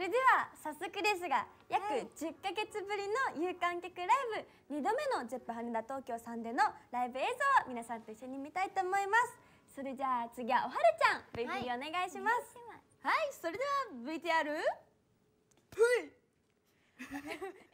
それでは早速ですが約10ヶ月ぶりの有観客ライブ2度目の ZEP 羽田東京さんでのライブ映像を皆さんと一緒に見たいと思いますそれじゃあ次はおはるちゃん VT お願いします、はい、はい、それでは VTR ふい